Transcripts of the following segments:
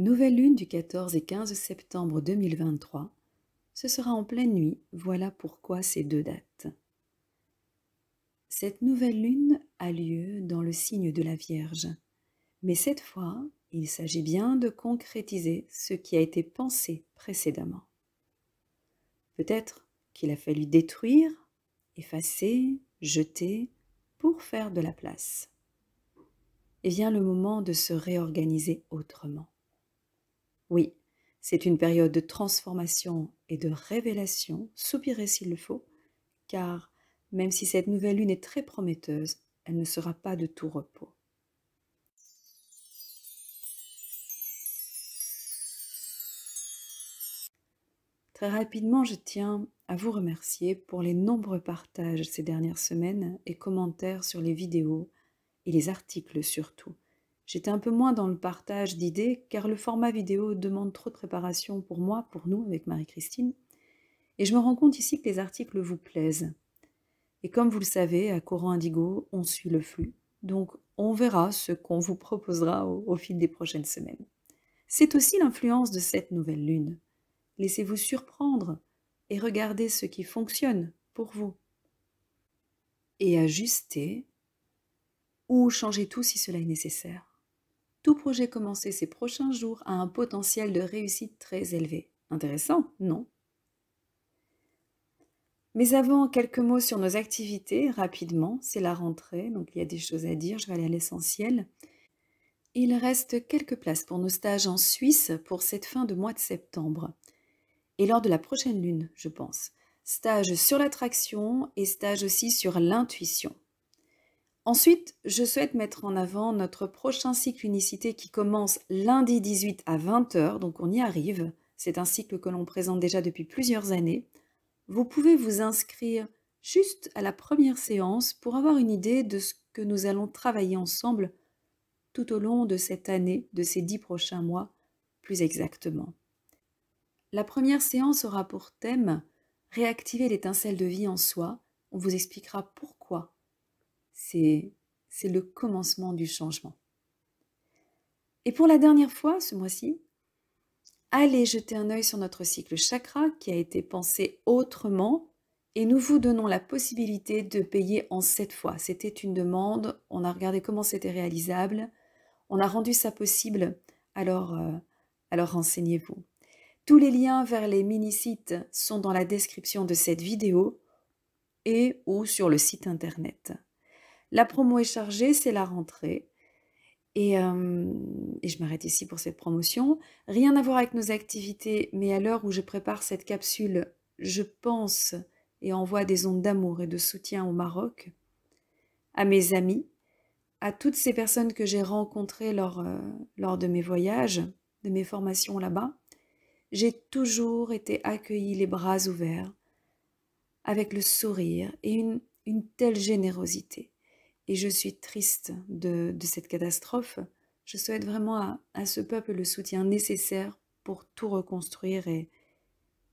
Nouvelle lune du 14 et 15 septembre 2023. Ce sera en pleine nuit, voilà pourquoi ces deux dates. Cette nouvelle lune a lieu dans le signe de la Vierge. Mais cette fois, il s'agit bien de concrétiser ce qui a été pensé précédemment. Peut-être qu'il a fallu détruire, effacer, jeter pour faire de la place. Et vient le moment de se réorganiser autrement. Oui, c'est une période de transformation et de révélation, soupirez s'il le faut, car même si cette nouvelle lune est très prometteuse, elle ne sera pas de tout repos. Très rapidement, je tiens à vous remercier pour les nombreux partages ces dernières semaines et commentaires sur les vidéos et les articles surtout. J'étais un peu moins dans le partage d'idées car le format vidéo demande trop de préparation pour moi, pour nous avec Marie-Christine. Et je me rends compte ici que les articles vous plaisent. Et comme vous le savez, à Coran Indigo, on suit le flux. Donc on verra ce qu'on vous proposera au, au fil des prochaines semaines. C'est aussi l'influence de cette nouvelle lune. Laissez-vous surprendre et regardez ce qui fonctionne pour vous. Et ajustez ou changez tout si cela est nécessaire. Tout projet commencé ces prochains jours a un potentiel de réussite très élevé. Intéressant, non mais avant, quelques mots sur nos activités, rapidement. C'est la rentrée, donc il y a des choses à dire, je vais aller à l'essentiel. Il reste quelques places pour nos stages en Suisse pour cette fin de mois de septembre. Et lors de la prochaine lune, je pense. Stage sur l'attraction et stage aussi sur l'intuition. Ensuite, je souhaite mettre en avant notre prochain cycle unicité qui commence lundi 18 à 20h, donc on y arrive. C'est un cycle que l'on présente déjà depuis plusieurs années. Vous pouvez vous inscrire juste à la première séance pour avoir une idée de ce que nous allons travailler ensemble tout au long de cette année, de ces dix prochains mois plus exactement. La première séance aura pour thème Réactiver l'étincelle de vie en soi. On vous expliquera pourquoi c'est le commencement du changement. Et pour la dernière fois, ce mois-ci, allez jeter un œil sur notre cycle chakra qui a été pensé autrement et nous vous donnons la possibilité de payer en sept fois. C'était une demande, on a regardé comment c'était réalisable, on a rendu ça possible, alors, euh, alors renseignez-vous. Tous les liens vers les mini-sites sont dans la description de cette vidéo et ou sur le site internet. La promo est chargée, c'est la rentrée. Euh, et, je m'arrête ici pour cette promotion. Rien à voir avec nos activités, mais à l'heure où je prépare cette capsule, je pense et envoie des ondes d'amour et de soutien au Maroc, à mes amis, à toutes ces personnes que j'ai rencontrées lors, euh, de mes voyages, de mes formations là-bas, j'ai toujours été accueillie les bras ouverts, avec le sourire et une telle générosité et je suis triste de, cette catastrophe. Je souhaite vraiment à, ce peuple le soutien nécessaire pour tout reconstruire et,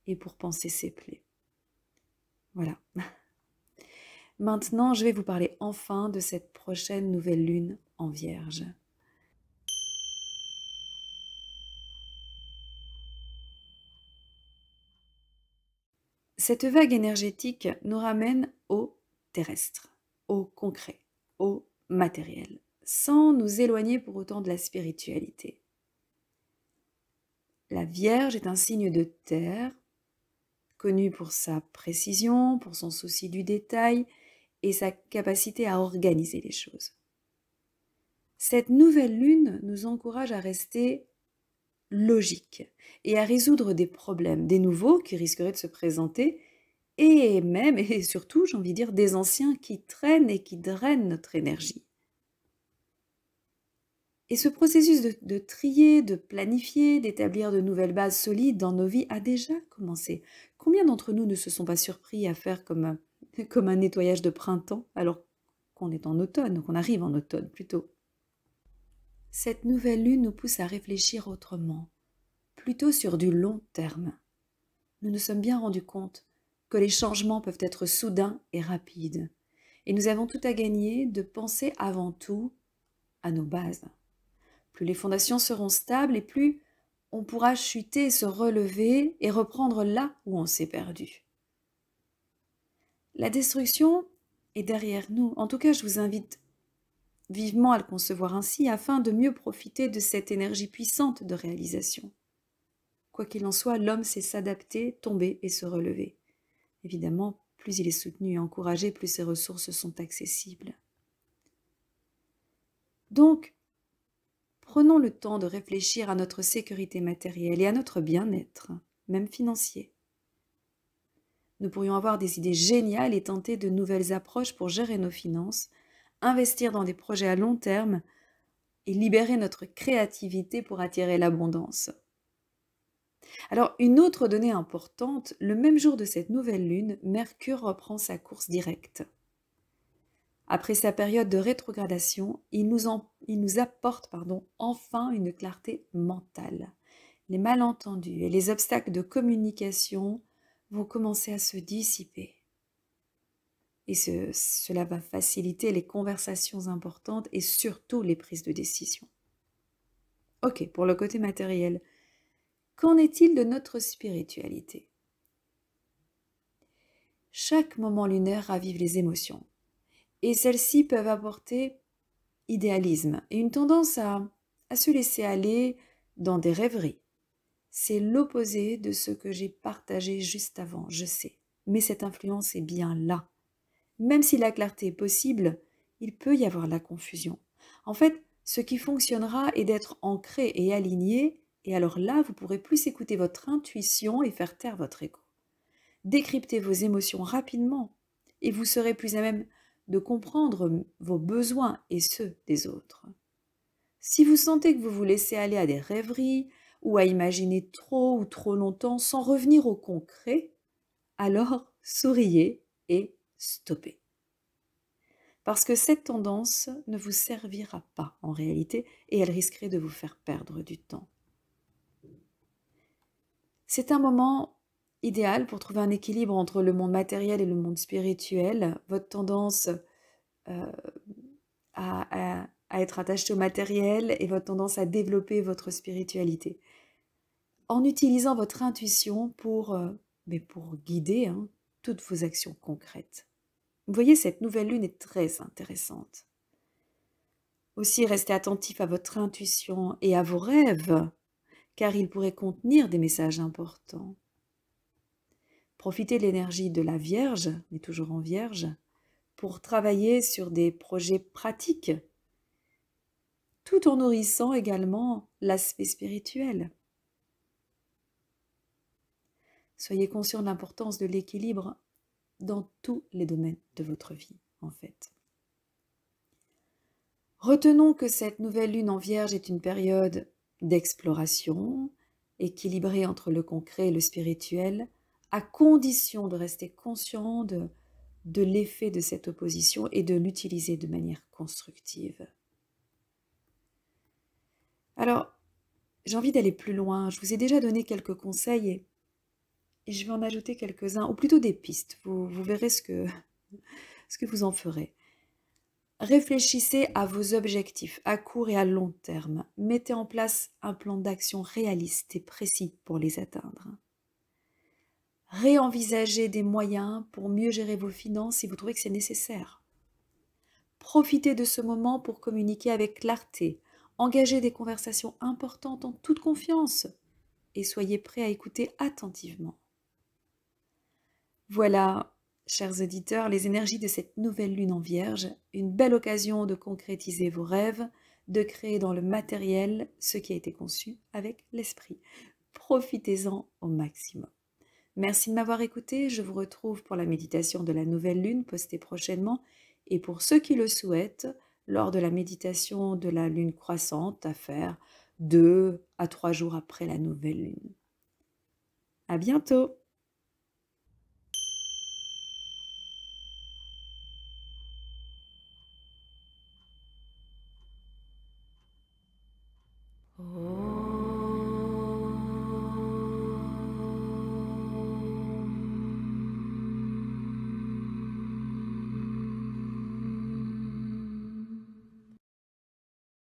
et pour penser ses plaies. Voilà. Maintenant, je vais vous parler enfin de cette prochaine nouvelle lune en vierge. Cette vague énergétique nous ramène au terrestre, au concret au matériel, sans nous éloigner pour autant de la spiritualité. La Vierge est un signe de terre, connu pour sa précision, pour son souci du détail et sa capacité à organiser les choses. Cette nouvelle lune nous encourage à rester logique et à résoudre des problèmes, des nouveaux qui risqueraient de se présenter, et même et surtout, j'ai envie de dire, des anciens qui traînent et qui drainent notre énergie. Et ce processus de, trier, de planifier, d'établir de nouvelles bases solides dans nos vies a déjà commencé. Combien d'entre nous ne se sont pas surpris à faire comme comme un nettoyage de printemps alors qu'on est en automne, qu'on arrive en automne plutôt Cette nouvelle lune nous pousse à réfléchir autrement, plutôt sur du long terme. Nous nous sommes bien rendus compte que les changements peuvent être soudains et rapides. Et nous avons tout à gagner de penser avant tout à nos bases. Plus les fondations seront stables et plus on pourra chuter, se relever et reprendre là où on s'est perdu. La destruction est derrière nous. En tout cas, je vous invite vivement à le concevoir ainsi afin de mieux profiter de cette énergie puissante de réalisation. Quoi qu'il en soit, l'homme sait s'adapter, tomber et se relever. Évidemment, plus il est soutenu et encouragé, plus ses ressources sont accessibles. Donc, prenons le temps de réfléchir à notre sécurité matérielle et à notre bien-être, même financier. Nous pourrions avoir des idées géniales et tenter de nouvelles approches pour gérer nos finances, investir dans des projets à long terme et libérer notre créativité pour attirer l'abondance. Alors, une autre donnée importante, le même jour de cette nouvelle lune, Mercure reprend sa course directe. Après sa période de rétrogradation, il nous, apporte pardon, enfin une clarté mentale. Les malentendus et les obstacles de communication vont commencer à se dissiper. Et cela va faciliter les conversations importantes et surtout les prises de décision. Ok, pour le côté matériel, Qu'en est-il de notre spiritualité Chaque moment lunaire ravive les émotions, et celles-ci peuvent apporter idéalisme et une tendance à, se laisser aller dans des rêveries. C'est l'opposé de ce que j'ai partagé juste avant, je sais. Mais cette influence est bien là. Même si la clarté est possible, il peut y avoir la confusion. En fait, ce qui fonctionnera est d'être ancré et aligné et alors là, vous pourrez plus écouter votre intuition et faire taire votre ego. Décryptez vos émotions rapidement et vous serez plus à même de comprendre vos besoins et ceux des autres. Si vous sentez que vous vous laissez aller à des rêveries ou à imaginer trop ou trop longtemps sans revenir au concret, alors souriez et stoppez. Parce que cette tendance ne vous servira pas en réalité et elle risquerait de vous faire perdre du temps. C'est un moment idéal pour trouver un équilibre entre le monde matériel et le monde spirituel. Votre tendance euh, à, être attaché au matériel et votre tendance à développer votre spiritualité. En utilisant votre intuition pour, euh, mais pour guider hein, toutes vos actions concrètes. Vous voyez, cette nouvelle lune est très intéressante. Aussi, restez attentif à votre intuition et à vos rêves car il pourrait contenir des messages importants. Profitez de l'énergie de la Vierge, mais toujours en Vierge, pour travailler sur des projets pratiques, tout en nourrissant également l'aspect spirituel. Soyez conscient de l'importance de l'équilibre dans tous les domaines de votre vie, en fait. Retenons que cette nouvelle lune en Vierge est une période d'exploration, équilibré entre le concret et le spirituel, à condition de rester conscient de, l'effet de cette opposition et de l'utiliser de manière constructive. Alors, j'ai envie d'aller plus loin. Je vous ai déjà donné quelques conseils et, je vais en ajouter quelques-uns, ou plutôt des pistes. Vous, vous verrez ce que, ce que vous en ferez. Réfléchissez à vos objectifs à court et à long terme. Mettez en place un plan d'action réaliste et précis pour les atteindre. Réenvisagez des moyens pour mieux gérer vos finances si vous trouvez que c'est nécessaire. Profitez de ce moment pour communiquer avec clarté, engagez des conversations importantes en toute confiance et soyez prêt à écouter attentivement. Voilà, chers auditeurs, les énergies de cette nouvelle lune en vierge, une belle occasion de concrétiser vos rêves, de créer dans le matériel ce qui a été conçu avec l'esprit. Profitez-en au maximum. Merci de m'avoir écouté, je vous retrouve pour la méditation de la nouvelle lune postée prochainement et pour ceux qui le souhaitent, lors de la méditation de la lune croissante à faire deux à trois jours après la nouvelle lune. À bientôt!